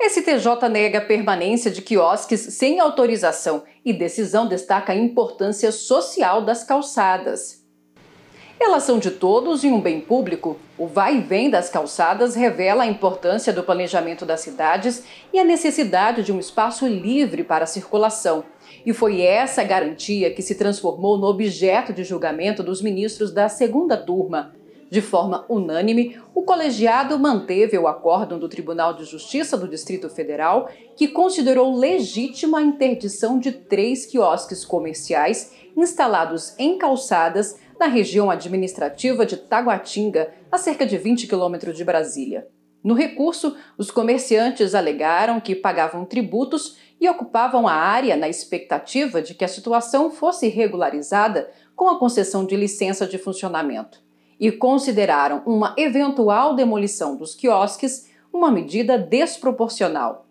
STJ nega a permanência de quiosques sem autorização e decisão destaca a importância social das calçadas. Elas são de todos e um bem público. O vai e vem das calçadas revela a importância do planejamento das cidades e a necessidade de um espaço livre para a circulação. E foi essa garantia que se transformou no objeto de julgamento dos ministros da segunda turma, de forma unânime, o colegiado manteve o acórdão do Tribunal de Justiça do Distrito Federal, que considerou legítima a interdição de três quiosques comerciais instalados em calçadas na região administrativa de Taguatinga, a cerca de 20 quilômetros de Brasília. No recurso, os comerciantes alegaram que pagavam tributos e ocupavam a área na expectativa de que a situação fosse regularizada com a concessão de licença de funcionamento e consideraram uma eventual demolição dos quiosques uma medida desproporcional.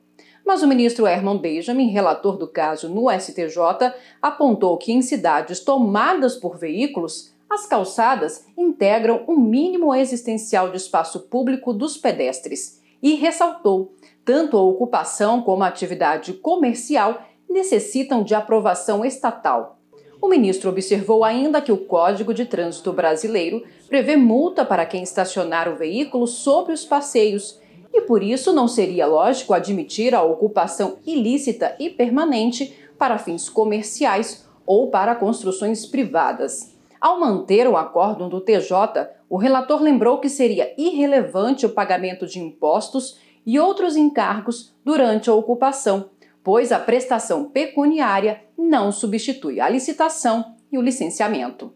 Mas o ministro Herman Benjamin, relator do caso no STJ, apontou que em cidades tomadas por veículos, as calçadas integram o um mínimo existencial de espaço público dos pedestres e ressaltou: tanto a ocupação como a atividade comercial necessitam de aprovação estatal. O ministro observou ainda que o Código de Trânsito Brasileiro prevê multa para quem estacionar o veículo sobre os passeios e por isso não seria lógico admitir a ocupação ilícita e permanente para fins comerciais ou para construções privadas. Ao manter o acórdão do TJ, o relator lembrou que seria irrelevante o pagamento de impostos e outros encargos durante a ocupação pois a prestação pecuniária não substitui a licitação e o licenciamento.